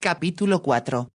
Capítulo 4.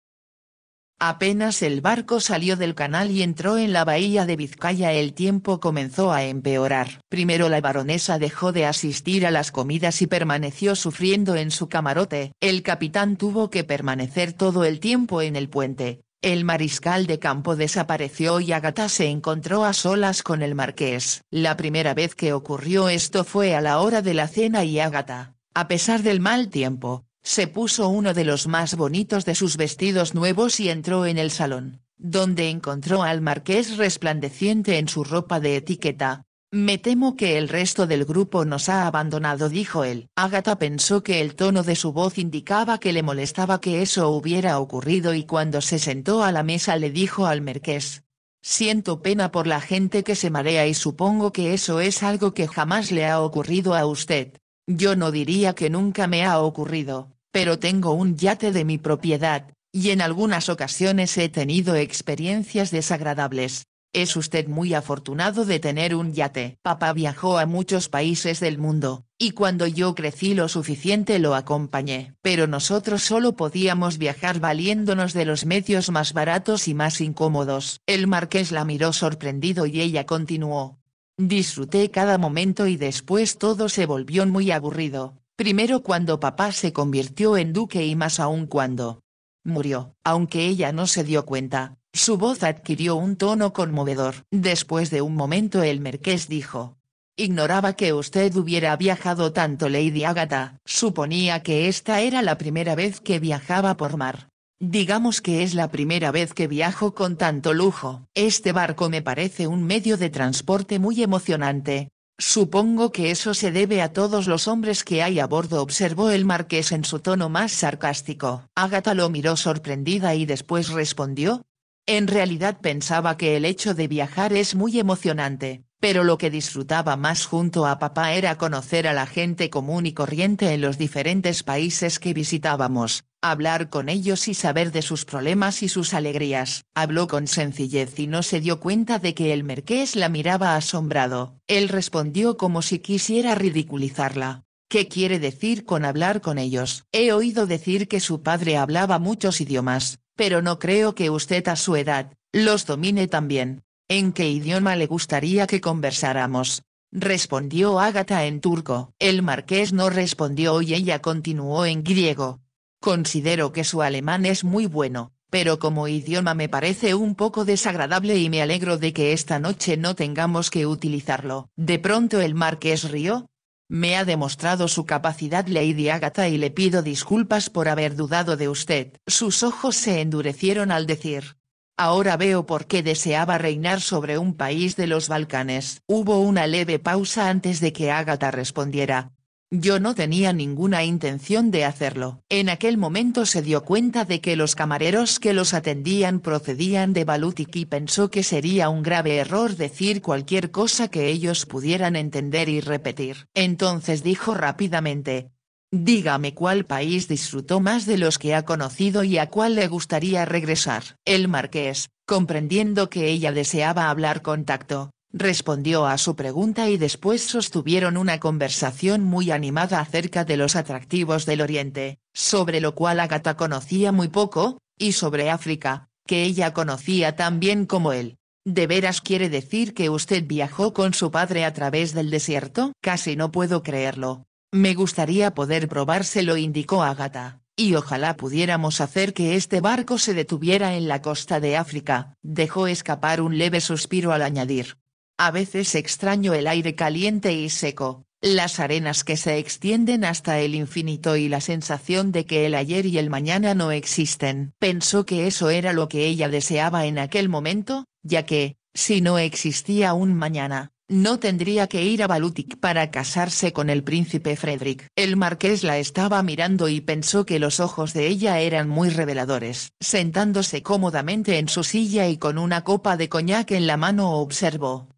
Apenas el barco salió del canal y entró en la bahía de Vizcaya el tiempo comenzó a empeorar. Primero la baronesa dejó de asistir a las comidas y permaneció sufriendo en su camarote. El capitán tuvo que permanecer todo el tiempo en el puente. El mariscal de campo desapareció y Agatha se encontró a solas con el marqués. La primera vez que ocurrió esto fue a la hora de la cena y Agatha, a pesar del mal tiempo, se puso uno de los más bonitos de sus vestidos nuevos y entró en el salón, donde encontró al marqués resplandeciente en su ropa de etiqueta. Me temo que el resto del grupo nos ha abandonado, dijo él. Agatha pensó que el tono de su voz indicaba que le molestaba que eso hubiera ocurrido y cuando se sentó a la mesa le dijo al marqués. Siento pena por la gente que se marea y supongo que eso es algo que jamás le ha ocurrido a usted. Yo no diría que nunca me ha ocurrido, pero tengo un yate de mi propiedad, y en algunas ocasiones he tenido experiencias desagradables. Es usted muy afortunado de tener un yate. Papá viajó a muchos países del mundo, y cuando yo crecí lo suficiente lo acompañé. Pero nosotros solo podíamos viajar valiéndonos de los medios más baratos y más incómodos. El marqués la miró sorprendido y ella continuó. Disfruté cada momento y después todo se volvió muy aburrido. Primero cuando papá se convirtió en duque y más aún cuando murió, aunque ella no se dio cuenta, su voz adquirió un tono conmovedor. Después de un momento el marqués dijo. Ignoraba que usted hubiera viajado tanto Lady Agatha, suponía que esta era la primera vez que viajaba por mar. Digamos que es la primera vez que viajo con tanto lujo. Este barco me parece un medio de transporte muy emocionante, Supongo que eso se debe a todos los hombres que hay a bordo, observó el marqués en su tono más sarcástico. Agatha lo miró sorprendida y después respondió. En realidad pensaba que el hecho de viajar es muy emocionante pero lo que disfrutaba más junto a papá era conocer a la gente común y corriente en los diferentes países que visitábamos, hablar con ellos y saber de sus problemas y sus alegrías. Habló con sencillez y no se dio cuenta de que el merqués la miraba asombrado. Él respondió como si quisiera ridiculizarla. ¿Qué quiere decir con hablar con ellos? He oído decir que su padre hablaba muchos idiomas, pero no creo que usted a su edad, los domine también. ¿En qué idioma le gustaría que conversáramos? Respondió Ágata en turco. El marqués no respondió y ella continuó en griego. Considero que su alemán es muy bueno, pero como idioma me parece un poco desagradable y me alegro de que esta noche no tengamos que utilizarlo. De pronto el marqués rió. Me ha demostrado su capacidad Lady Ágata y le pido disculpas por haber dudado de usted. Sus ojos se endurecieron al decir, Ahora veo por qué deseaba reinar sobre un país de los Balcanes. Hubo una leve pausa antes de que Ágata respondiera. Yo no tenía ninguna intención de hacerlo. En aquel momento se dio cuenta de que los camareros que los atendían procedían de Balutik y pensó que sería un grave error decir cualquier cosa que ellos pudieran entender y repetir. Entonces dijo rápidamente, Dígame cuál país disfrutó más de los que ha conocido y a cuál le gustaría regresar. El marqués, comprendiendo que ella deseaba hablar con tacto, respondió a su pregunta y después sostuvieron una conversación muy animada acerca de los atractivos del Oriente, sobre lo cual Agatha conocía muy poco, y sobre África, que ella conocía tan bien como él. ¿De veras quiere decir que usted viajó con su padre a través del desierto? Casi no puedo creerlo, me gustaría poder probárselo indicó Agatha, y ojalá pudiéramos hacer que este barco se detuviera en la costa de África, dejó escapar un leve suspiro al añadir. A veces extraño el aire caliente y seco, las arenas que se extienden hasta el infinito y la sensación de que el ayer y el mañana no existen. Pensó que eso era lo que ella deseaba en aquel momento, ya que, si no existía un mañana, no tendría que ir a Balutik para casarse con el príncipe Frederick. El marqués la estaba mirando y pensó que los ojos de ella eran muy reveladores. Sentándose cómodamente en su silla y con una copa de coñac en la mano observó,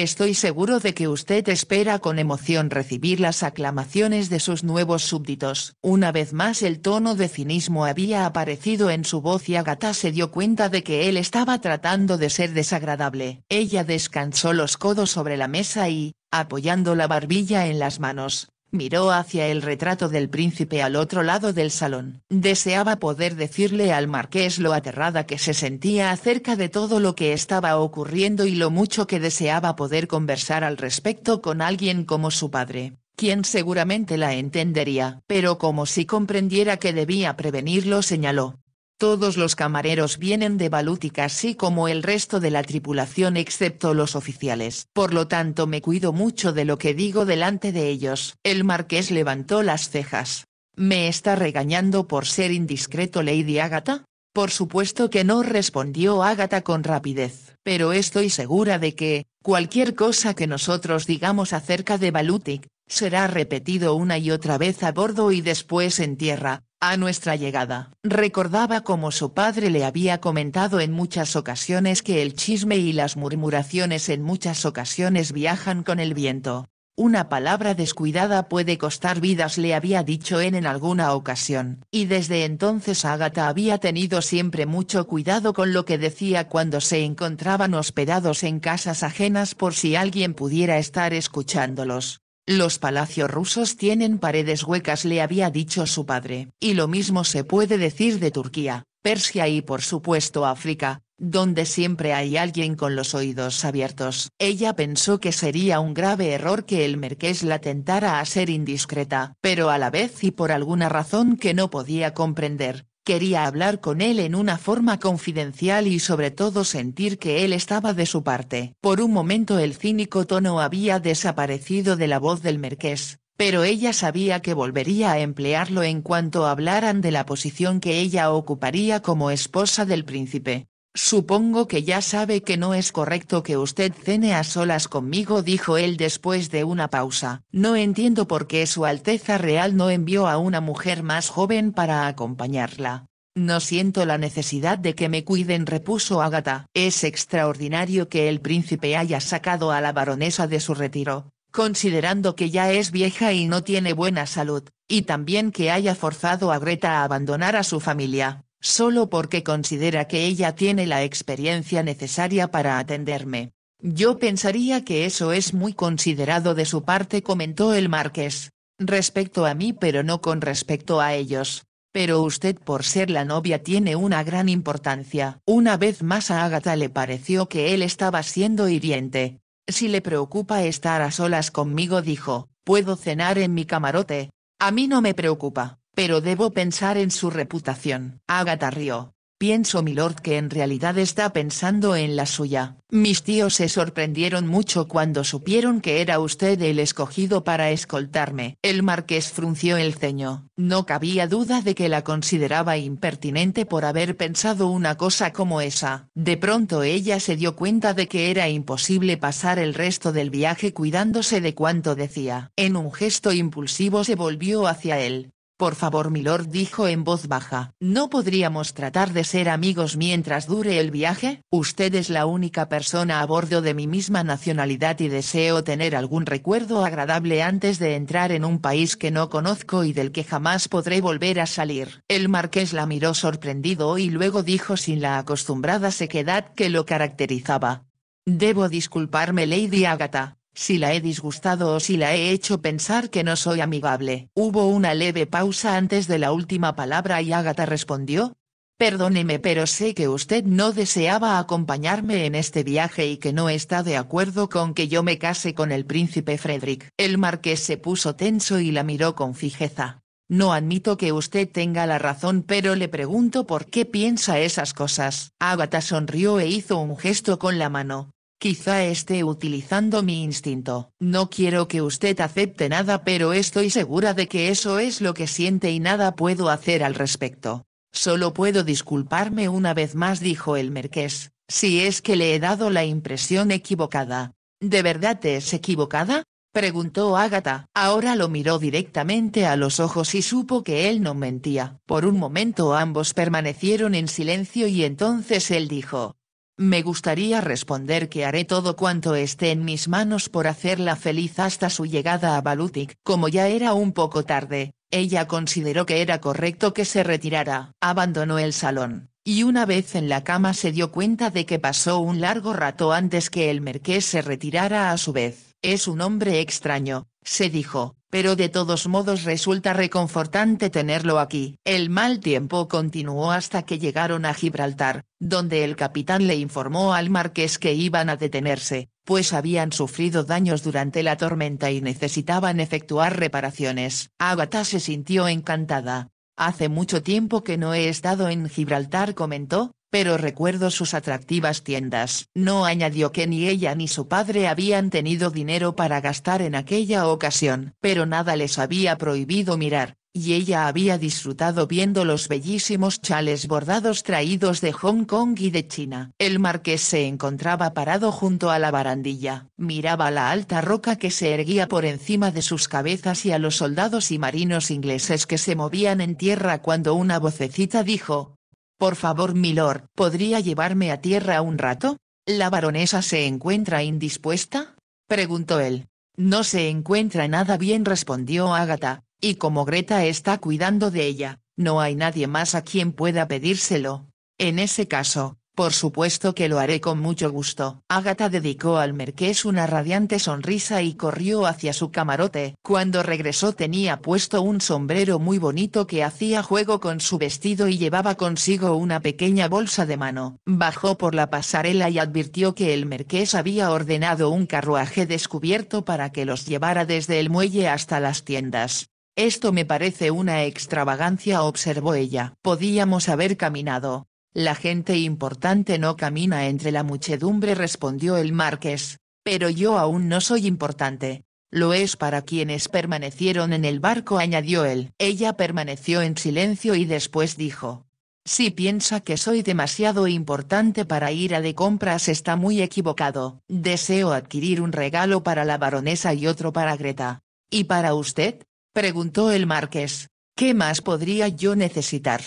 Estoy seguro de que usted espera con emoción recibir las aclamaciones de sus nuevos súbditos. Una vez más el tono de cinismo había aparecido en su voz y Agatha se dio cuenta de que él estaba tratando de ser desagradable. Ella descansó los codos sobre la mesa y, apoyando la barbilla en las manos, Miró hacia el retrato del príncipe al otro lado del salón. Deseaba poder decirle al marqués lo aterrada que se sentía acerca de todo lo que estaba ocurriendo y lo mucho que deseaba poder conversar al respecto con alguien como su padre, quien seguramente la entendería. Pero como si comprendiera que debía prevenirlo señaló, todos los camareros vienen de Balutic así como el resto de la tripulación excepto los oficiales. Por lo tanto me cuido mucho de lo que digo delante de ellos. El marqués levantó las cejas. ¿Me está regañando por ser indiscreto Lady Agatha? Por supuesto que no respondió Agatha con rapidez, pero estoy segura de que, cualquier cosa que nosotros digamos acerca de Balutic, será repetido una y otra vez a bordo y después en tierra, a nuestra llegada, recordaba como su padre le había comentado en muchas ocasiones que el chisme y las murmuraciones en muchas ocasiones viajan con el viento. Una palabra descuidada puede costar vidas le había dicho en en alguna ocasión, y desde entonces Ágata había tenido siempre mucho cuidado con lo que decía cuando se encontraban hospedados en casas ajenas por si alguien pudiera estar escuchándolos. Los palacios rusos tienen paredes huecas le había dicho su padre. Y lo mismo se puede decir de Turquía, Persia y por supuesto África, donde siempre hay alguien con los oídos abiertos. Ella pensó que sería un grave error que el merqués la tentara a ser indiscreta, pero a la vez y por alguna razón que no podía comprender, Quería hablar con él en una forma confidencial y sobre todo sentir que él estaba de su parte. Por un momento el cínico tono había desaparecido de la voz del merqués, pero ella sabía que volvería a emplearlo en cuanto hablaran de la posición que ella ocuparía como esposa del príncipe. Supongo que ya sabe que no es correcto que usted cene a solas conmigo, dijo él después de una pausa. No entiendo por qué Su Alteza Real no envió a una mujer más joven para acompañarla. No siento la necesidad de que me cuiden, repuso Agatha. Es extraordinario que el príncipe haya sacado a la baronesa de su retiro, considerando que ya es vieja y no tiene buena salud, y también que haya forzado a Greta a abandonar a su familia solo porque considera que ella tiene la experiencia necesaria para atenderme. Yo pensaría que eso es muy considerado de su parte, comentó el marqués, respecto a mí pero no con respecto a ellos. Pero usted por ser la novia tiene una gran importancia. Una vez más a Agatha le pareció que él estaba siendo hiriente. Si le preocupa estar a solas conmigo dijo, puedo cenar en mi camarote. A mí no me preocupa pero debo pensar en su reputación. Agatha rió. Pienso, Lord que en realidad está pensando en la suya. Mis tíos se sorprendieron mucho cuando supieron que era usted el escogido para escoltarme. El marqués frunció el ceño. No cabía duda de que la consideraba impertinente por haber pensado una cosa como esa. De pronto ella se dio cuenta de que era imposible pasar el resto del viaje cuidándose de cuanto decía. En un gesto impulsivo se volvió hacia él. Por favor, milord dijo en voz baja, ¿no podríamos tratar de ser amigos mientras dure el viaje? Usted es la única persona a bordo de mi misma nacionalidad y deseo tener algún recuerdo agradable antes de entrar en un país que no conozco y del que jamás podré volver a salir. El marqués la miró sorprendido y luego dijo sin la acostumbrada sequedad que lo caracterizaba. Debo disculparme, Lady Agatha si la he disgustado o si la he hecho pensar que no soy amigable. Hubo una leve pausa antes de la última palabra y Ágata respondió, Perdóneme pero sé que usted no deseaba acompañarme en este viaje y que no está de acuerdo con que yo me case con el príncipe Frederick. El marqués se puso tenso y la miró con fijeza. No admito que usted tenga la razón pero le pregunto por qué piensa esas cosas. Ágata sonrió e hizo un gesto con la mano. Quizá esté utilizando mi instinto. No quiero que usted acepte nada, pero estoy segura de que eso es lo que siente y nada puedo hacer al respecto. Solo puedo disculparme una vez más, dijo el merqués. si es que le he dado la impresión equivocada. ¿De verdad es equivocada? preguntó Ágata. Ahora lo miró directamente a los ojos y supo que él no mentía. Por un momento ambos permanecieron en silencio y entonces él dijo, me gustaría responder que haré todo cuanto esté en mis manos por hacerla feliz hasta su llegada a Balutik. Como ya era un poco tarde, ella consideró que era correcto que se retirara. Abandonó el salón, y una vez en la cama se dio cuenta de que pasó un largo rato antes que el marqués se retirara a su vez. Es un hombre extraño, se dijo, pero de todos modos resulta reconfortante tenerlo aquí. El mal tiempo continuó hasta que llegaron a Gibraltar, donde el capitán le informó al marqués que iban a detenerse, pues habían sufrido daños durante la tormenta y necesitaban efectuar reparaciones. Agatha se sintió encantada. Hace mucho tiempo que no he estado en Gibraltar comentó, pero recuerdo sus atractivas tiendas. No añadió que ni ella ni su padre habían tenido dinero para gastar en aquella ocasión, pero nada les había prohibido mirar, y ella había disfrutado viendo los bellísimos chales bordados traídos de Hong Kong y de China. El marqués se encontraba parado junto a la barandilla, miraba la alta roca que se erguía por encima de sus cabezas y a los soldados y marinos ingleses que se movían en tierra cuando una vocecita dijo, por favor, milord, ¿podría llevarme a tierra un rato? ¿La baronesa se encuentra indispuesta? preguntó él. No se encuentra nada bien, respondió Ágata, y como Greta está cuidando de ella, no hay nadie más a quien pueda pedírselo. En ese caso, por supuesto que lo haré con mucho gusto. Agatha dedicó al marqués una radiante sonrisa y corrió hacia su camarote. Cuando regresó tenía puesto un sombrero muy bonito que hacía juego con su vestido y llevaba consigo una pequeña bolsa de mano. Bajó por la pasarela y advirtió que el marqués había ordenado un carruaje descubierto para que los llevara desde el muelle hasta las tiendas. Esto me parece una extravagancia, observó ella. Podíamos haber caminado, la gente importante no camina entre la muchedumbre respondió el marqués, pero yo aún no soy importante. Lo es para quienes permanecieron en el barco añadió él. Ella permaneció en silencio y después dijo. Si piensa que soy demasiado importante para ir a de compras está muy equivocado. Deseo adquirir un regalo para la baronesa y otro para Greta. ¿Y para usted? preguntó el marqués. ¿Qué más podría yo necesitar?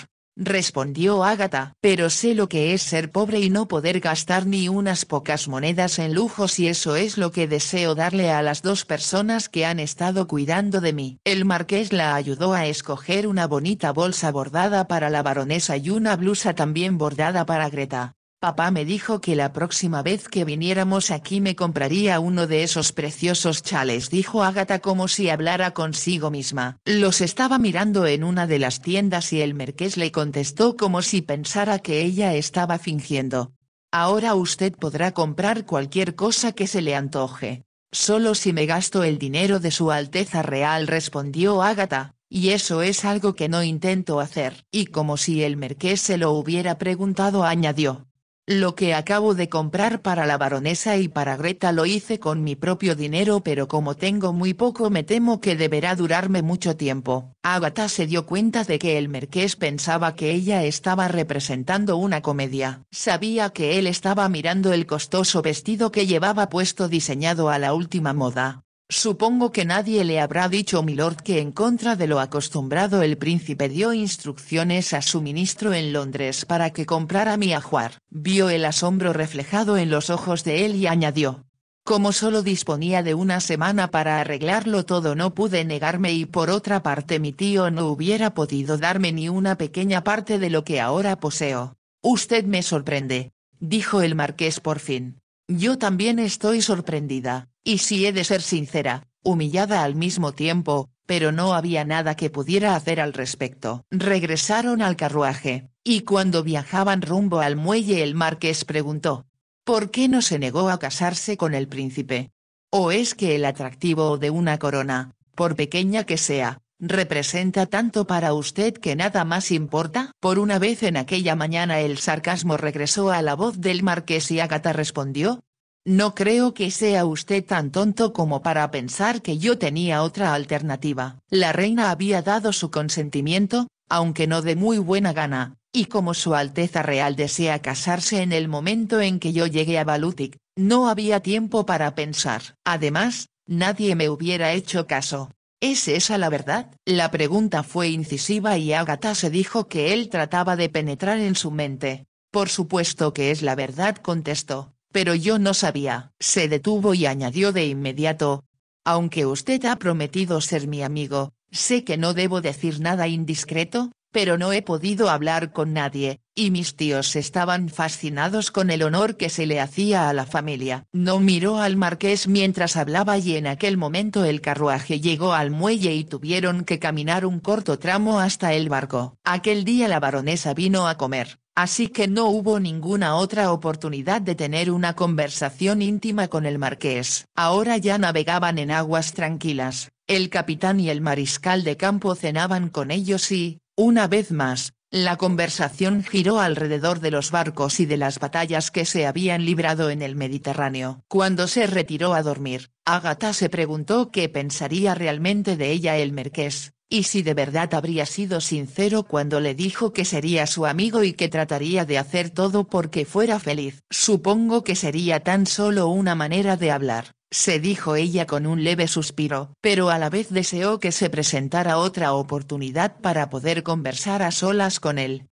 respondió Ágata. Pero sé lo que es ser pobre y no poder gastar ni unas pocas monedas en lujos y eso es lo que deseo darle a las dos personas que han estado cuidando de mí. El marqués la ayudó a escoger una bonita bolsa bordada para la baronesa y una blusa también bordada para Greta. Papá me dijo que la próxima vez que viniéramos aquí me compraría uno de esos preciosos chales, dijo Ágata como si hablara consigo misma. Los estaba mirando en una de las tiendas y el marqués le contestó como si pensara que ella estaba fingiendo. Ahora usted podrá comprar cualquier cosa que se le antoje. Solo si me gasto el dinero de Su Alteza Real, respondió Ágata. Y eso es algo que no intento hacer. Y como si el merqués se lo hubiera preguntado, añadió. Lo que acabo de comprar para la baronesa y para Greta lo hice con mi propio dinero pero como tengo muy poco me temo que deberá durarme mucho tiempo. Agatha se dio cuenta de que el marqués pensaba que ella estaba representando una comedia. Sabía que él estaba mirando el costoso vestido que llevaba puesto diseñado a la última moda, Supongo que nadie le habrá dicho milord que en contra de lo acostumbrado el príncipe dio instrucciones a su ministro en Londres para que comprara mi ajuar. Vio el asombro reflejado en los ojos de él y añadió. Como solo disponía de una semana para arreglarlo todo no pude negarme y por otra parte mi tío no hubiera podido darme ni una pequeña parte de lo que ahora poseo. Usted me sorprende, dijo el marqués por fin. Yo también estoy sorprendida y si he de ser sincera, humillada al mismo tiempo, pero no había nada que pudiera hacer al respecto. Regresaron al carruaje, y cuando viajaban rumbo al muelle el marqués preguntó, ¿por qué no se negó a casarse con el príncipe? ¿O es que el atractivo de una corona, por pequeña que sea, representa tanto para usted que nada más importa? Por una vez en aquella mañana el sarcasmo regresó a la voz del marqués y Agatha respondió, no creo que sea usted tan tonto como para pensar que yo tenía otra alternativa. La reina había dado su consentimiento, aunque no de muy buena gana, y como Su Alteza Real desea casarse en el momento en que yo llegué a Balutik, no había tiempo para pensar. Además, nadie me hubiera hecho caso. ¿Es esa la verdad? La pregunta fue incisiva y Agatha se dijo que él trataba de penetrar en su mente. Por supuesto que es la verdad, contestó. Pero yo no sabía, se detuvo y añadió de inmediato, aunque usted ha prometido ser mi amigo, sé que no debo decir nada indiscreto, pero no he podido hablar con nadie, y mis tíos estaban fascinados con el honor que se le hacía a la familia. No miró al marqués mientras hablaba y en aquel momento el carruaje llegó al muelle y tuvieron que caminar un corto tramo hasta el barco. Aquel día la baronesa vino a comer así que no hubo ninguna otra oportunidad de tener una conversación íntima con el marqués. Ahora ya navegaban en aguas tranquilas, el capitán y el mariscal de campo cenaban con ellos y, una vez más, la conversación giró alrededor de los barcos y de las batallas que se habían librado en el Mediterráneo. Cuando se retiró a dormir, Agatha se preguntó qué pensaría realmente de ella el marqués, y si de verdad habría sido sincero cuando le dijo que sería su amigo y que trataría de hacer todo porque fuera feliz. Supongo que sería tan solo una manera de hablar, se dijo ella con un leve suspiro, pero a la vez deseó que se presentara otra oportunidad para poder conversar a solas con él.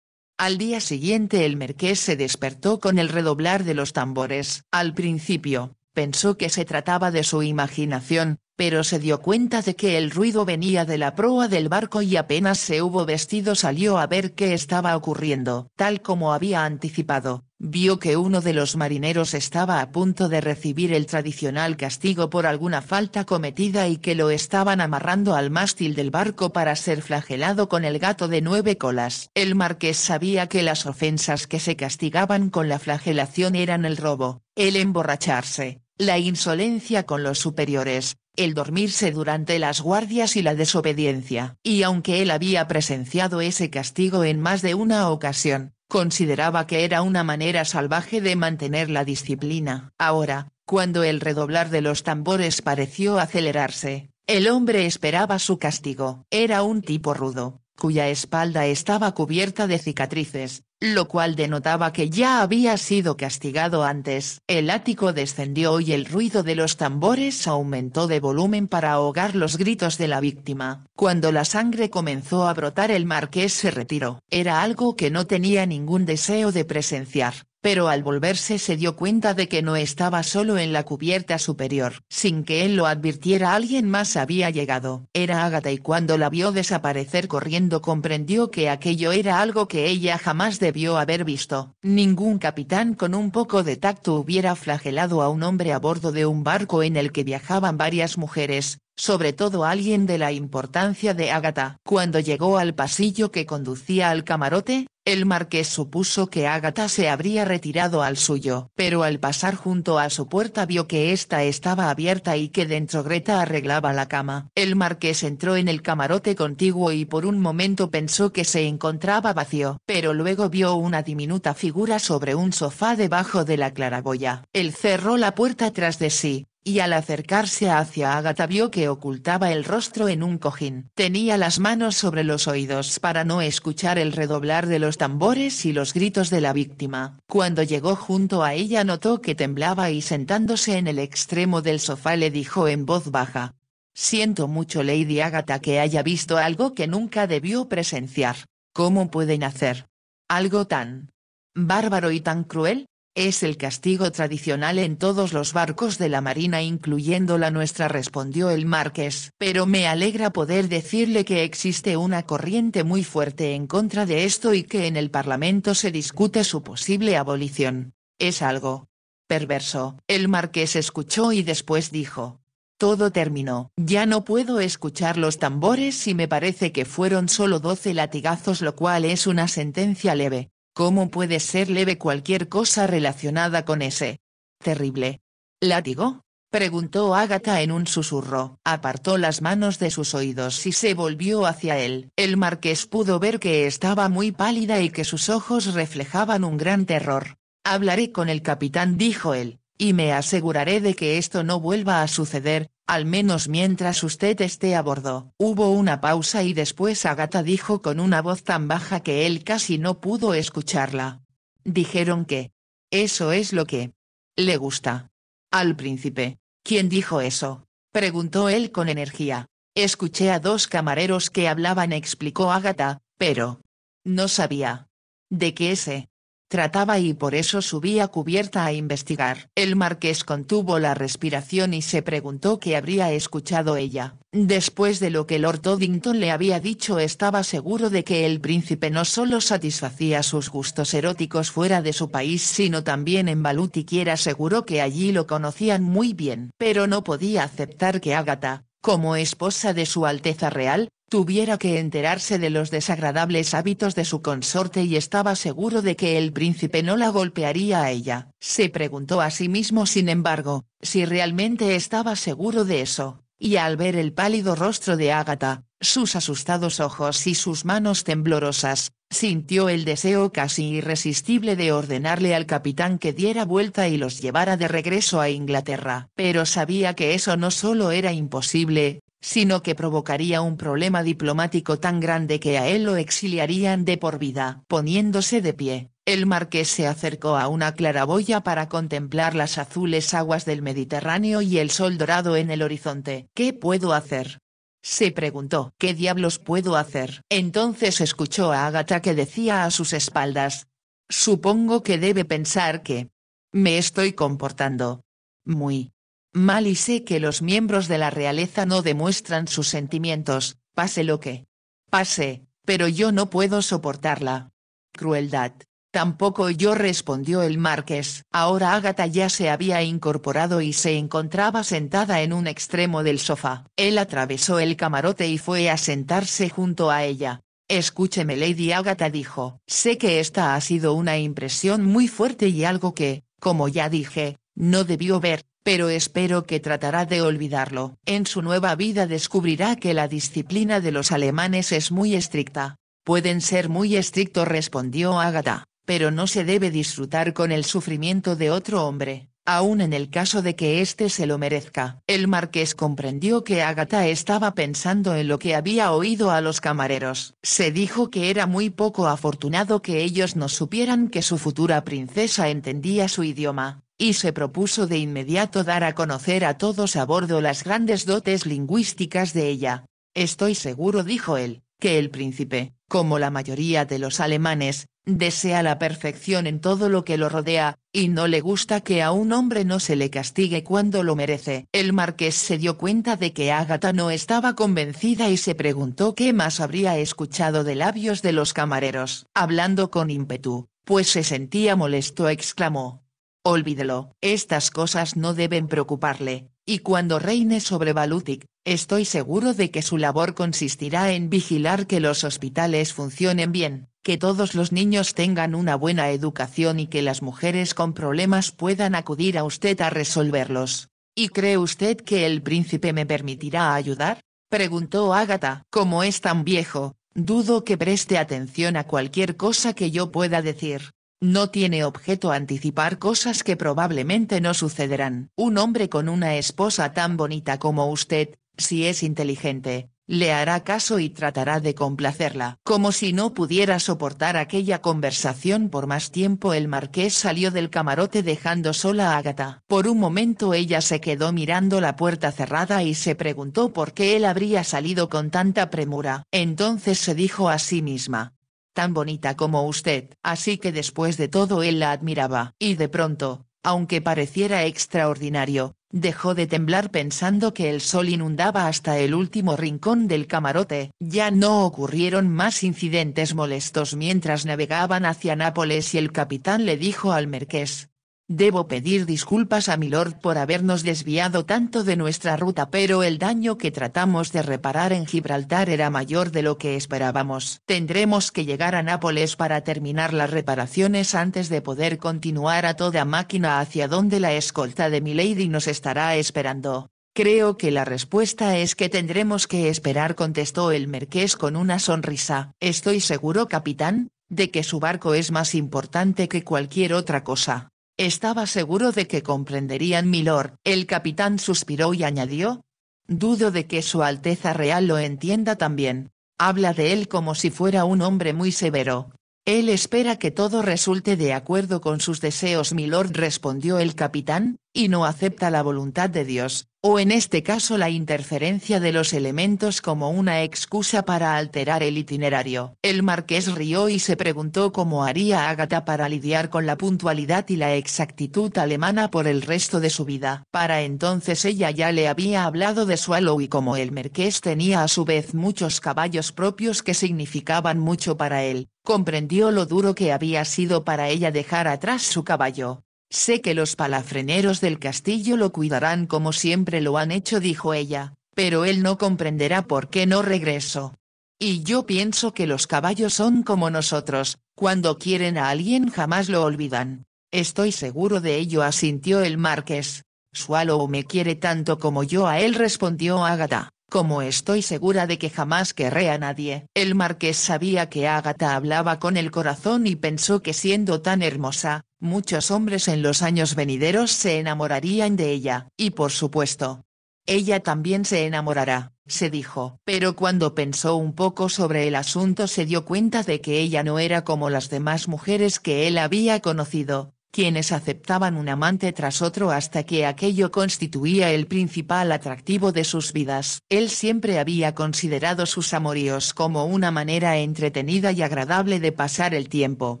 Al día siguiente el marqués se despertó con el redoblar de los tambores. Al principio, pensó que se trataba de su imaginación, pero se dio cuenta de que el ruido venía de la proa del barco y apenas se hubo vestido salió a ver qué estaba ocurriendo. Tal como había anticipado, vio que uno de los marineros estaba a punto de recibir el tradicional castigo por alguna falta cometida y que lo estaban amarrando al mástil del barco para ser flagelado con el gato de nueve colas. El marqués sabía que las ofensas que se castigaban con la flagelación eran el robo, el emborracharse, la insolencia con los superiores, el dormirse durante las guardias y la desobediencia. Y aunque él había presenciado ese castigo en más de una ocasión, consideraba que era una manera salvaje de mantener la disciplina. Ahora, cuando el redoblar de los tambores pareció acelerarse, el hombre esperaba su castigo. Era un tipo rudo, cuya espalda estaba cubierta de cicatrices, lo cual denotaba que ya había sido castigado antes. El ático descendió y el ruido de los tambores aumentó de volumen para ahogar los gritos de la víctima. Cuando la sangre comenzó a brotar el marqués se retiró. Era algo que no tenía ningún deseo de presenciar pero al volverse se dio cuenta de que no estaba solo en la cubierta superior. Sin que él lo advirtiera alguien más había llegado. Era Agatha y cuando la vio desaparecer corriendo comprendió que aquello era algo que ella jamás debió haber visto. Ningún capitán con un poco de tacto hubiera flagelado a un hombre a bordo de un barco en el que viajaban varias mujeres, sobre todo alguien de la importancia de Agatha. Cuando llegó al pasillo que conducía al camarote, el marqués supuso que Ágata se habría retirado al suyo, pero al pasar junto a su puerta vio que ésta estaba abierta y que dentro Greta arreglaba la cama. El marqués entró en el camarote contiguo y por un momento pensó que se encontraba vacío, pero luego vio una diminuta figura sobre un sofá debajo de la claraboya. Él cerró la puerta tras de sí, y al acercarse hacia Agatha vio que ocultaba el rostro en un cojín. Tenía las manos sobre los oídos para no escuchar el redoblar de los tambores y los gritos de la víctima. Cuando llegó junto a ella notó que temblaba y sentándose en el extremo del sofá le dijo en voz baja. Siento mucho Lady Agatha que haya visto algo que nunca debió presenciar. ¿Cómo pueden hacer algo tan bárbaro y tan cruel? Es el castigo tradicional en todos los barcos de la Marina incluyendo la nuestra respondió el marqués. Pero me alegra poder decirle que existe una corriente muy fuerte en contra de esto y que en el Parlamento se discute su posible abolición. Es algo perverso. El marqués escuchó y después dijo. Todo terminó. Ya no puedo escuchar los tambores y me parece que fueron solo doce latigazos lo cual es una sentencia leve. ¿Cómo puede ser leve cualquier cosa relacionada con ese terrible látigo? preguntó Ágata en un susurro. Apartó las manos de sus oídos y se volvió hacia él. El marqués pudo ver que estaba muy pálida y que sus ojos reflejaban un gran terror. Hablaré con el capitán, dijo él, y me aseguraré de que esto no vuelva a suceder, al menos mientras usted esté a bordo. Hubo una pausa y después Agata dijo con una voz tan baja que él casi no pudo escucharla. Dijeron que. Eso es lo que. Le gusta. Al príncipe. ¿Quién dijo eso? Preguntó él con energía. Escuché a dos camareros que hablaban, explicó Agata, pero. No sabía. ¿De qué se» trataba y por eso subía cubierta a investigar. El marqués contuvo la respiración y se preguntó qué habría escuchado ella. Después de lo que Lord Oddington le había dicho estaba seguro de que el príncipe no solo satisfacía sus gustos eróticos fuera de su país sino también en Baluti, y era seguro que allí lo conocían muy bien. Pero no podía aceptar que Agatha, como esposa de su Alteza Real, tuviera que enterarse de los desagradables hábitos de su consorte y estaba seguro de que el príncipe no la golpearía a ella. Se preguntó a sí mismo sin embargo, si realmente estaba seguro de eso, y al ver el pálido rostro de Ágata, sus asustados ojos y sus manos temblorosas, sintió el deseo casi irresistible de ordenarle al capitán que diera vuelta y los llevara de regreso a Inglaterra. Pero sabía que eso no solo era imposible, sino que provocaría un problema diplomático tan grande que a él lo exiliarían de por vida. Poniéndose de pie, el marqués se acercó a una claraboya para contemplar las azules aguas del Mediterráneo y el sol dorado en el horizonte. ¿Qué puedo hacer? Se preguntó, ¿qué diablos puedo hacer? Entonces escuchó a Agatha que decía a sus espaldas. Supongo que debe pensar que... Me estoy comportando. Muy, Mal y sé que los miembros de la realeza no demuestran sus sentimientos, pase lo que pase, pero yo no puedo soportarla. Crueldad. Tampoco yo respondió el marqués. Ahora Ágata ya se había incorporado y se encontraba sentada en un extremo del sofá. Él atravesó el camarote y fue a sentarse junto a ella. Escúcheme, Lady Ágata dijo. Sé que esta ha sido una impresión muy fuerte y algo que, como ya dije, no debió ver, pero espero que tratará de olvidarlo. En su nueva vida descubrirá que la disciplina de los alemanes es muy estricta. Pueden ser muy estrictos respondió Agatha, pero no se debe disfrutar con el sufrimiento de otro hombre, aún en el caso de que éste se lo merezca. El marqués comprendió que Agatha estaba pensando en lo que había oído a los camareros. Se dijo que era muy poco afortunado que ellos no supieran que su futura princesa entendía su idioma y se propuso de inmediato dar a conocer a todos a bordo las grandes dotes lingüísticas de ella. Estoy seguro, dijo él, que el príncipe, como la mayoría de los alemanes, desea la perfección en todo lo que lo rodea, y no le gusta que a un hombre no se le castigue cuando lo merece. El marqués se dio cuenta de que Ágata no estaba convencida y se preguntó qué más habría escuchado de labios de los camareros. Hablando con ímpetu, pues se sentía molesto, exclamó, Olvídelo, estas cosas no deben preocuparle, y cuando reine sobre Balutic, estoy seguro de que su labor consistirá en vigilar que los hospitales funcionen bien, que todos los niños tengan una buena educación y que las mujeres con problemas puedan acudir a usted a resolverlos. ¿Y cree usted que el príncipe me permitirá ayudar? preguntó Ágata. Como es tan viejo, dudo que preste atención a cualquier cosa que yo pueda decir. No tiene objeto anticipar cosas que probablemente no sucederán. Un hombre con una esposa tan bonita como usted, si es inteligente, le hará caso y tratará de complacerla. Como si no pudiera soportar aquella conversación por más tiempo, el marqués salió del camarote dejando sola a Agatha. Por un momento ella se quedó mirando la puerta cerrada y se preguntó por qué él habría salido con tanta premura. Entonces se dijo a sí misma, tan bonita como usted. Así que después de todo él la admiraba. Y de pronto, aunque pareciera extraordinario, dejó de temblar pensando que el sol inundaba hasta el último rincón del camarote. Ya no ocurrieron más incidentes molestos mientras navegaban hacia Nápoles y el capitán le dijo al marqués, Debo pedir disculpas a mi lord por habernos desviado tanto de nuestra ruta, pero el daño que tratamos de reparar en Gibraltar era mayor de lo que esperábamos. Tendremos que llegar a Nápoles para terminar las reparaciones antes de poder continuar a toda máquina hacia donde la escolta de mi lady nos estará esperando. Creo que la respuesta es que tendremos que esperar, contestó el merqués con una sonrisa. Estoy seguro, capitán, de que su barco es más importante que cualquier otra cosa. Estaba seguro de que comprenderían milord, el capitán suspiró y añadió. Dudo de que Su Alteza Real lo entienda también. Habla de él como si fuera un hombre muy severo. Él espera que todo resulte de acuerdo con sus deseos, milord respondió el capitán, y no acepta la voluntad de Dios o en este caso la interferencia de los elementos como una excusa para alterar el itinerario. El marqués rió y se preguntó cómo haría Ágata para lidiar con la puntualidad y la exactitud alemana por el resto de su vida. Para entonces ella ya le había hablado de suelo y como el marqués tenía a su vez muchos caballos propios que significaban mucho para él, comprendió lo duro que había sido para ella dejar atrás su caballo, Sé que los palafreneros del castillo lo cuidarán como siempre lo han hecho, dijo ella, pero él no comprenderá por qué no regreso. Y yo pienso que los caballos son como nosotros, cuando quieren a alguien jamás lo olvidan. Estoy seguro de ello, asintió el marqués. Swallow me quiere tanto como yo a él, respondió Agatha como estoy segura de que jamás querré a nadie. El marqués sabía que Ágata hablaba con el corazón y pensó que siendo tan hermosa, muchos hombres en los años venideros se enamorarían de ella. Y por supuesto, ella también se enamorará, se dijo. Pero cuando pensó un poco sobre el asunto se dio cuenta de que ella no era como las demás mujeres que él había conocido, quienes aceptaban un amante tras otro hasta que aquello constituía el principal atractivo de sus vidas. Él siempre había considerado sus amoríos como una manera entretenida y agradable de pasar el tiempo,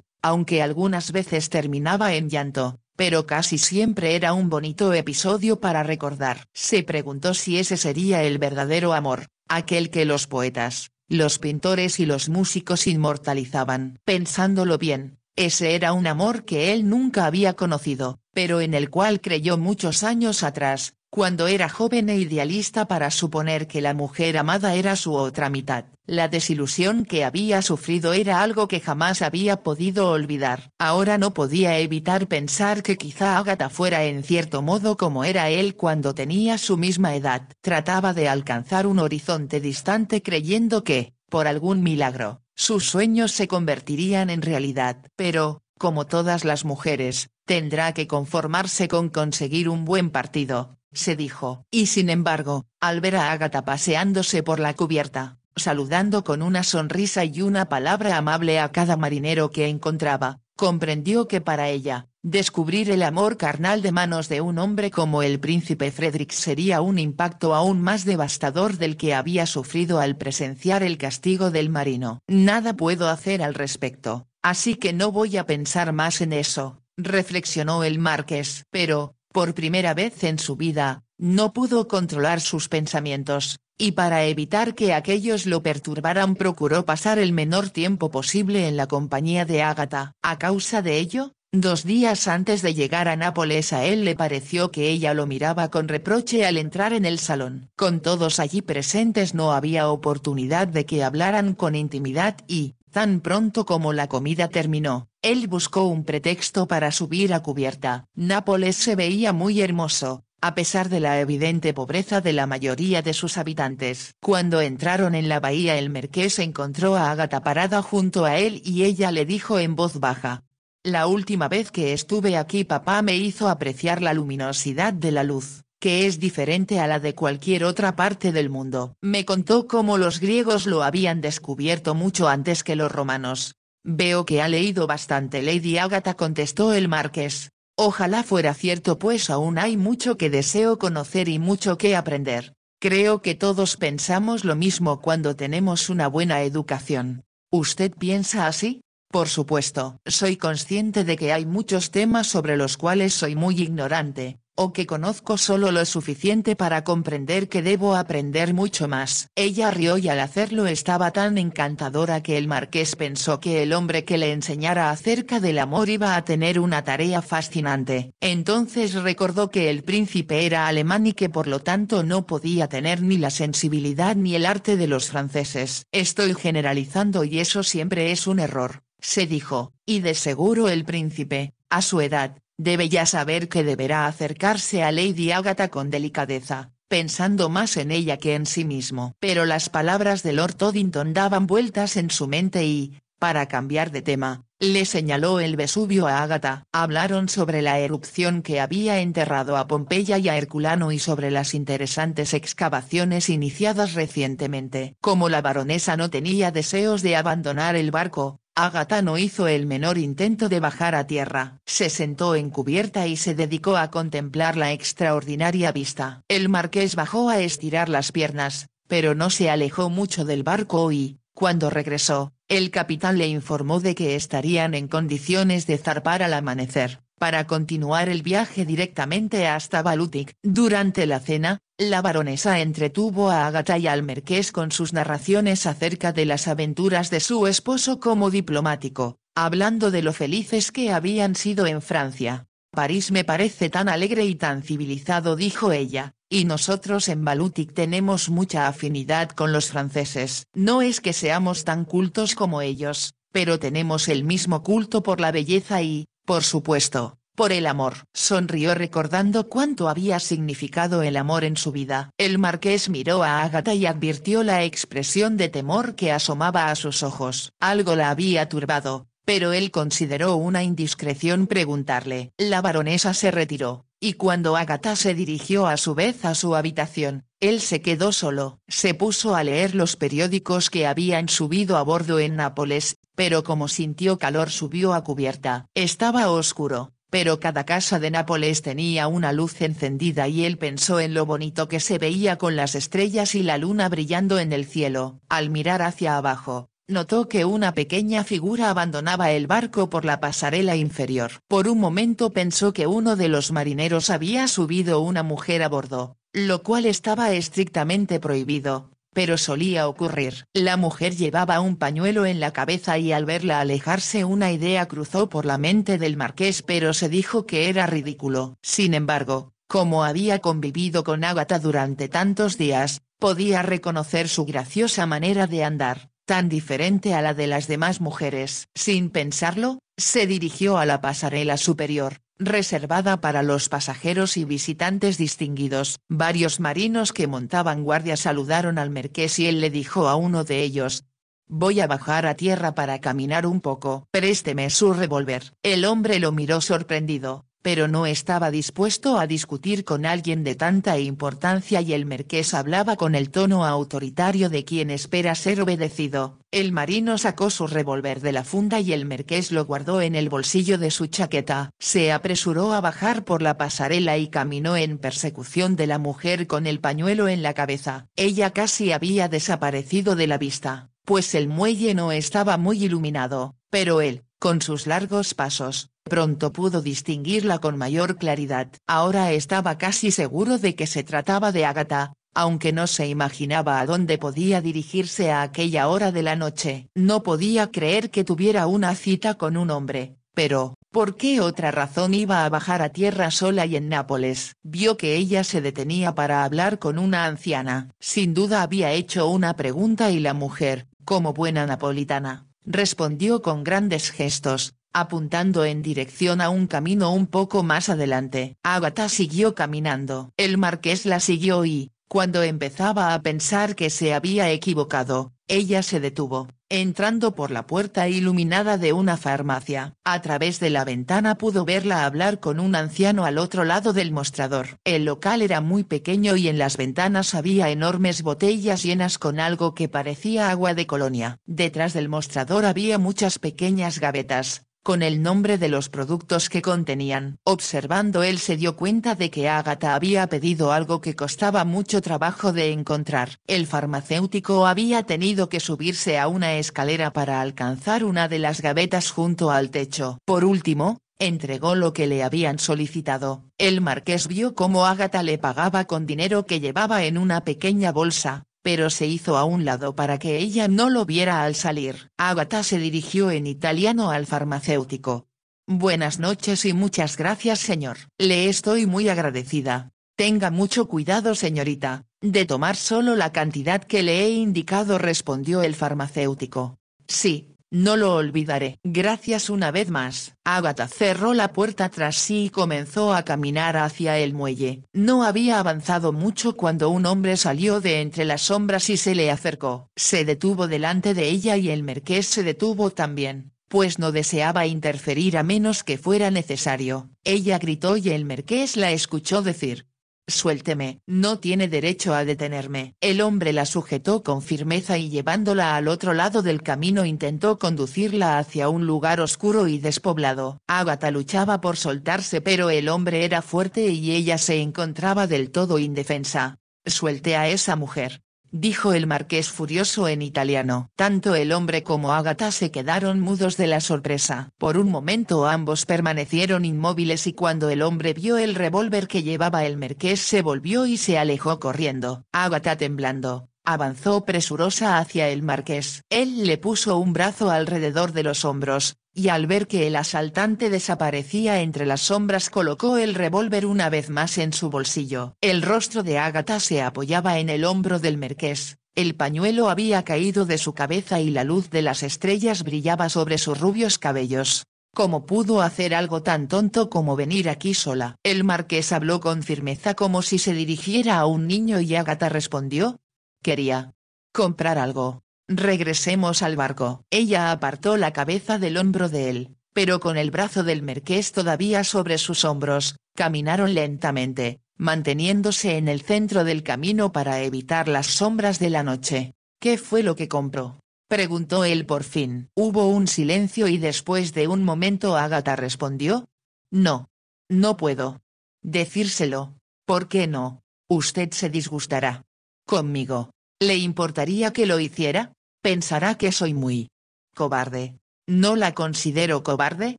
aunque algunas veces terminaba en llanto, pero casi siempre era un bonito episodio para recordar. Se preguntó si ese sería el verdadero amor, aquel que los poetas, los pintores y los músicos inmortalizaban. Pensándolo bien, ese era un amor que él nunca había conocido, pero en el cual creyó muchos años atrás, cuando era joven e idealista para suponer que la mujer amada era su otra mitad. La desilusión que había sufrido era algo que jamás había podido olvidar. Ahora no podía evitar pensar que quizá Agatha fuera en cierto modo como era él cuando tenía su misma edad. Trataba de alcanzar un horizonte distante creyendo que, por algún milagro, sus sueños se convertirían en realidad, pero, como todas las mujeres, tendrá que conformarse con conseguir un buen partido, se dijo. Y sin embargo, al ver a Agatha paseándose por la cubierta, saludando con una sonrisa y una palabra amable a cada marinero que encontraba, comprendió que para ella, Descubrir el amor carnal de manos de un hombre como el príncipe Frederick sería un impacto aún más devastador del que había sufrido al presenciar el castigo del marino. Nada puedo hacer al respecto, así que no voy a pensar más en eso, reflexionó el marqués. Pero, por primera vez en su vida, no pudo controlar sus pensamientos, y para evitar que aquellos lo perturbaran procuró pasar el menor tiempo posible en la compañía de Ágata. A causa de ello, Dos días antes de llegar a Nápoles a él le pareció que ella lo miraba con reproche al entrar en el salón. Con todos allí presentes no había oportunidad de que hablaran con intimidad y, tan pronto como la comida terminó, él buscó un pretexto para subir a cubierta. Nápoles se veía muy hermoso, a pesar de la evidente pobreza de la mayoría de sus habitantes. Cuando entraron en la bahía el marqués encontró a Agatha parada junto a él y ella le dijo en voz baja, la última vez que estuve aquí papá me hizo apreciar la luminosidad de la luz, que es diferente a la de cualquier otra parte del mundo. Me contó cómo los griegos lo habían descubierto mucho antes que los romanos. Veo que ha leído bastante Lady Agatha contestó el marqués. Ojalá fuera cierto pues aún hay mucho que deseo conocer y mucho que aprender. Creo que todos pensamos lo mismo cuando tenemos una buena educación. ¿Usted piensa así? Por supuesto, soy consciente de que hay muchos temas sobre los cuales soy muy ignorante, o que conozco solo lo suficiente para comprender que debo aprender mucho más. Ella rió y al hacerlo estaba tan encantadora que el marqués pensó que el hombre que le enseñara acerca del amor iba a tener una tarea fascinante. Entonces recordó que el príncipe era alemán y que por lo tanto no podía tener ni la sensibilidad ni el arte de los franceses. Estoy generalizando y eso siempre es un error se dijo, y de seguro el príncipe, a su edad, debe ya saber que deberá acercarse a Lady Agatha con delicadeza, pensando más en ella que en sí mismo. Pero las palabras de Lord Toddington daban vueltas en su mente y, para cambiar de tema, le señaló el Vesubio a Agatha. Hablaron sobre la erupción que había enterrado a Pompeya y a Herculano y sobre las interesantes excavaciones iniciadas recientemente. Como la baronesa no tenía deseos de abandonar el barco, Agatha no hizo el menor intento de bajar a tierra. Se sentó en cubierta y se dedicó a contemplar la extraordinaria vista. El marqués bajó a estirar las piernas, pero no se alejó mucho del barco y, cuando regresó, el capitán le informó de que estarían en condiciones de zarpar al amanecer para continuar el viaje directamente hasta Balutik. Durante la cena, la baronesa entretuvo a Agatha y al marqués con sus narraciones acerca de las aventuras de su esposo como diplomático, hablando de lo felices que habían sido en Francia. París me parece tan alegre y tan civilizado, dijo ella, y nosotros en Balutik tenemos mucha afinidad con los franceses. No es que seamos tan cultos como ellos, pero tenemos el mismo culto por la belleza y, por supuesto, por el amor. Sonrió recordando cuánto había significado el amor en su vida. El marqués miró a Ágata y advirtió la expresión de temor que asomaba a sus ojos. Algo la había turbado, pero él consideró una indiscreción preguntarle. La baronesa se retiró, y cuando Agatha se dirigió a su vez a su habitación, él se quedó solo. Se puso a leer los periódicos que habían subido a bordo en Nápoles, pero como sintió calor subió a cubierta. Estaba oscuro, pero cada casa de Nápoles tenía una luz encendida y él pensó en lo bonito que se veía con las estrellas y la luna brillando en el cielo. Al mirar hacia abajo, notó que una pequeña figura abandonaba el barco por la pasarela inferior. Por un momento pensó que uno de los marineros había subido una mujer a bordo, lo cual estaba estrictamente prohibido pero solía ocurrir. La mujer llevaba un pañuelo en la cabeza y al verla alejarse una idea cruzó por la mente del marqués pero se dijo que era ridículo. Sin embargo, como había convivido con Agata durante tantos días, podía reconocer su graciosa manera de andar, tan diferente a la de las demás mujeres. Sin pensarlo, se dirigió a la pasarela superior, reservada para los pasajeros y visitantes distinguidos. Varios marinos que montaban guardia saludaron al marqués y él le dijo a uno de ellos, Voy a bajar a tierra para caminar un poco. Présteme su revólver. El hombre lo miró sorprendido, pero no estaba dispuesto a discutir con alguien de tanta importancia y el marqués hablaba con el tono autoritario de quien espera ser obedecido. El marino sacó su revólver de la funda y el marqués lo guardó en el bolsillo de su chaqueta. Se apresuró a bajar por la pasarela y caminó en persecución de la mujer con el pañuelo en la cabeza. Ella casi había desaparecido de la vista, pues el muelle no estaba muy iluminado, pero él, con sus largos pasos, Pronto pudo distinguirla con mayor claridad. Ahora estaba casi seguro de que se trataba de Agatha, aunque no se imaginaba a dónde podía dirigirse a aquella hora de la noche. No podía creer que tuviera una cita con un hombre, pero, ¿por qué otra razón iba a bajar a tierra sola y en Nápoles? Vio que ella se detenía para hablar con una anciana. Sin duda había hecho una pregunta y la mujer, como buena napolitana, respondió con grandes gestos, apuntando en dirección a un camino un poco más adelante. Agatha siguió caminando. El marqués la siguió y, cuando empezaba a pensar que se había equivocado, ella se detuvo, entrando por la puerta iluminada de una farmacia. A través de la ventana pudo verla hablar con un anciano al otro lado del mostrador. El local era muy pequeño y en las ventanas había enormes botellas llenas con algo que parecía agua de colonia. Detrás del mostrador había muchas pequeñas gavetas, con el nombre de los productos que contenían. Observando él se dio cuenta de que Agatha había pedido algo que costaba mucho trabajo de encontrar. El farmacéutico había tenido que subirse a una escalera para alcanzar una de las gavetas junto al techo. Por último, entregó lo que le habían solicitado. El marqués vio cómo Ágata le pagaba con dinero que llevaba en una pequeña bolsa, pero se hizo a un lado para que ella no lo viera al salir. Agatha se dirigió en italiano al farmacéutico. Buenas noches y muchas gracias señor. Le estoy muy agradecida. Tenga mucho cuidado señorita, de tomar solo la cantidad que le he indicado respondió el farmacéutico. Sí, no lo olvidaré. Gracias una vez más. Agatha cerró la puerta tras sí y comenzó a caminar hacia el muelle. No había avanzado mucho cuando un hombre salió de entre las sombras y se le acercó. Se detuvo delante de ella y el merqués se detuvo también, pues no deseaba interferir a menos que fuera necesario. Ella gritó y el merqués la escuchó decir, Suélteme, no tiene derecho a detenerme. El hombre la sujetó con firmeza y llevándola al otro lado del camino intentó conducirla hacia un lugar oscuro y despoblado. Agatha luchaba por soltarse pero el hombre era fuerte y ella se encontraba del todo indefensa. Suelte a esa mujer, dijo el marqués furioso en italiano. Tanto el hombre como Agatha se quedaron mudos de la sorpresa. Por un momento ambos permanecieron inmóviles y cuando el hombre vio el revólver que llevaba el marqués se volvió y se alejó corriendo. Agatha temblando, avanzó presurosa hacia el marqués. Él le puso un brazo alrededor de los hombros, y al ver que el asaltante desaparecía entre las sombras colocó el revólver una vez más en su bolsillo. El rostro de Ágata se apoyaba en el hombro del marqués, el pañuelo había caído de su cabeza y la luz de las estrellas brillaba sobre sus rubios cabellos. ¿Cómo pudo hacer algo tan tonto como venir aquí sola? El marqués habló con firmeza como si se dirigiera a un niño y Agatha respondió. Quería comprar algo. Regresemos al barco. Ella apartó la cabeza del hombro de él, pero con el brazo del merqués todavía sobre sus hombros, caminaron lentamente, manteniéndose en el centro del camino para evitar las sombras de la noche. ¿Qué fue lo que compró? preguntó él por fin. Hubo un silencio y después de un momento Agatha respondió. No. No puedo. Decírselo. ¿Por qué no? Usted se disgustará. Conmigo. ¿Le importaría que lo hiciera? pensará que soy muy cobarde. No la considero cobarde,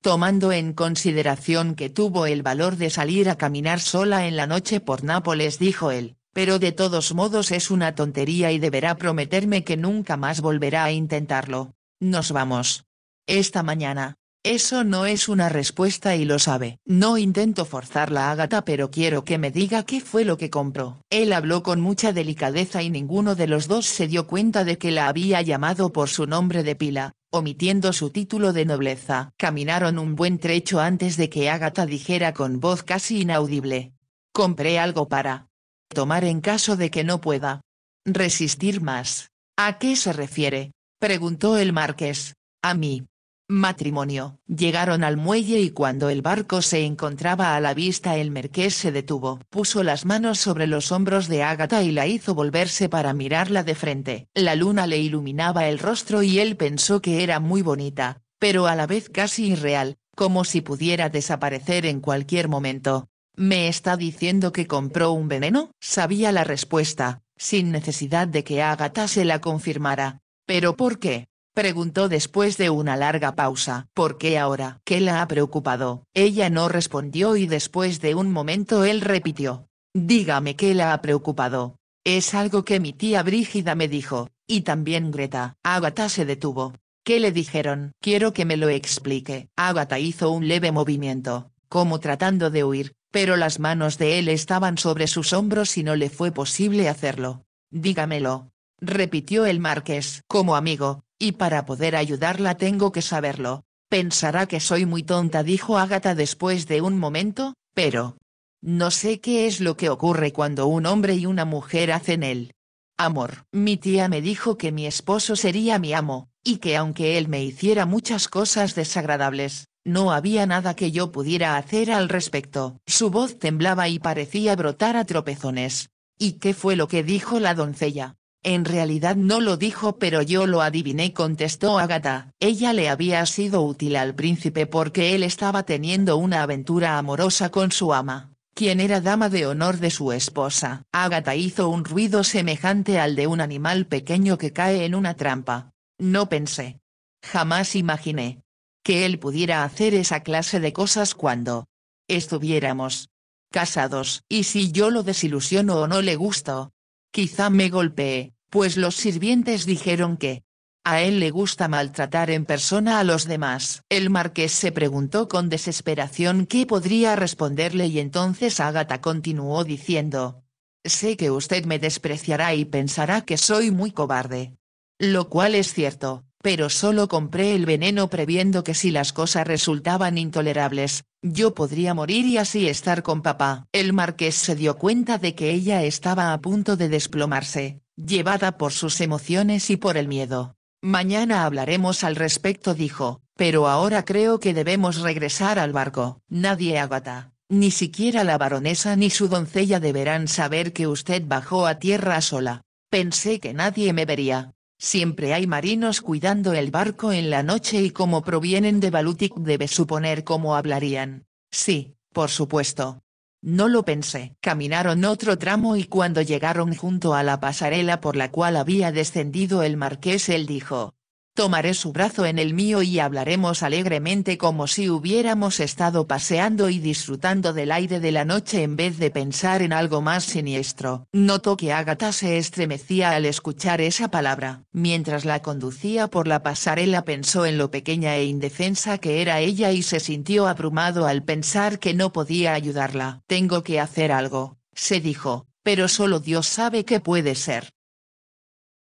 tomando en consideración que tuvo el valor de salir a caminar sola en la noche por Nápoles, dijo él, pero de todos modos es una tontería y deberá prometerme que nunca más volverá a intentarlo. Nos vamos. Esta mañana, eso no es una respuesta y lo sabe. No intento forzarla ágata pero quiero que me diga qué fue lo que compró. Él habló con mucha delicadeza y ninguno de los dos se dio cuenta de que la había llamado por su nombre de pila, omitiendo su título de nobleza. Caminaron un buen trecho antes de que ágata dijera con voz casi inaudible. Compré algo para tomar en caso de que no pueda resistir más. ¿A qué se refiere? preguntó el marqués. A mí matrimonio. Llegaron al muelle y cuando el barco se encontraba a la vista el merqués se detuvo. Puso las manos sobre los hombros de Ágata y la hizo volverse para mirarla de frente. La luna le iluminaba el rostro y él pensó que era muy bonita, pero a la vez casi irreal, como si pudiera desaparecer en cualquier momento. ¿Me está diciendo que compró un veneno? Sabía la respuesta, sin necesidad de que Ágata se la confirmara. ¿Pero por qué? Preguntó después de una larga pausa. ¿Por qué ahora? ¿Qué la ha preocupado? Ella no respondió y después de un momento él repitió. Dígame qué la ha preocupado. Es algo que mi tía Brígida me dijo, y también Greta. Agatha se detuvo. ¿Qué le dijeron? Quiero que me lo explique. Agatha hizo un leve movimiento, como tratando de huir, pero las manos de él estaban sobre sus hombros y no le fue posible hacerlo. Dígamelo. Repitió el marqués. Como amigo, y para poder ayudarla tengo que saberlo. Pensará que soy muy tonta, dijo Ágata después de un momento, pero... No sé qué es lo que ocurre cuando un hombre y una mujer hacen él. Amor. Mi tía me dijo que mi esposo sería mi amo, y que aunque él me hiciera muchas cosas desagradables, no había nada que yo pudiera hacer al respecto. Su voz temblaba y parecía brotar a tropezones. ¿Y qué fue lo que dijo la doncella? En realidad no lo dijo pero yo lo adiviné contestó Agata. Ella le había sido útil al príncipe porque él estaba teniendo una aventura amorosa con su ama, quien era dama de honor de su esposa. Agatha hizo un ruido semejante al de un animal pequeño que cae en una trampa. No pensé. Jamás imaginé. Que él pudiera hacer esa clase de cosas cuando estuviéramos casados. Y si yo lo desilusiono o no le gusto, Quizá me golpeé, pues los sirvientes dijeron que a él le gusta maltratar en persona a los demás. El marqués se preguntó con desesperación qué podría responderle y entonces Ágata continuó diciendo. Sé que usted me despreciará y pensará que soy muy cobarde. Lo cual es cierto, pero solo compré el veneno previendo que si las cosas resultaban intolerables, yo podría morir y así estar con papá. El marqués se dio cuenta de que ella estaba a punto de desplomarse, llevada por sus emociones y por el miedo. Mañana hablaremos al respecto dijo, pero ahora creo que debemos regresar al barco. Nadie agata, ni siquiera la baronesa ni su doncella deberán saber que usted bajó a tierra sola. Pensé que nadie me vería, Siempre hay marinos cuidando el barco en la noche y como provienen de Balutic debe suponer cómo hablarían. Sí, por supuesto. No lo pensé. Caminaron otro tramo y cuando llegaron junto a la pasarela por la cual había descendido el marqués él dijo, Tomaré su brazo en el mío y hablaremos alegremente como si hubiéramos estado paseando y disfrutando del aire de la noche en vez de pensar en algo más siniestro. Notó que Agatha se estremecía al escuchar esa palabra. Mientras la conducía por la pasarela pensó en lo pequeña e indefensa que era ella y se sintió abrumado al pensar que no podía ayudarla. Tengo que hacer algo, se dijo, pero solo Dios sabe qué puede ser.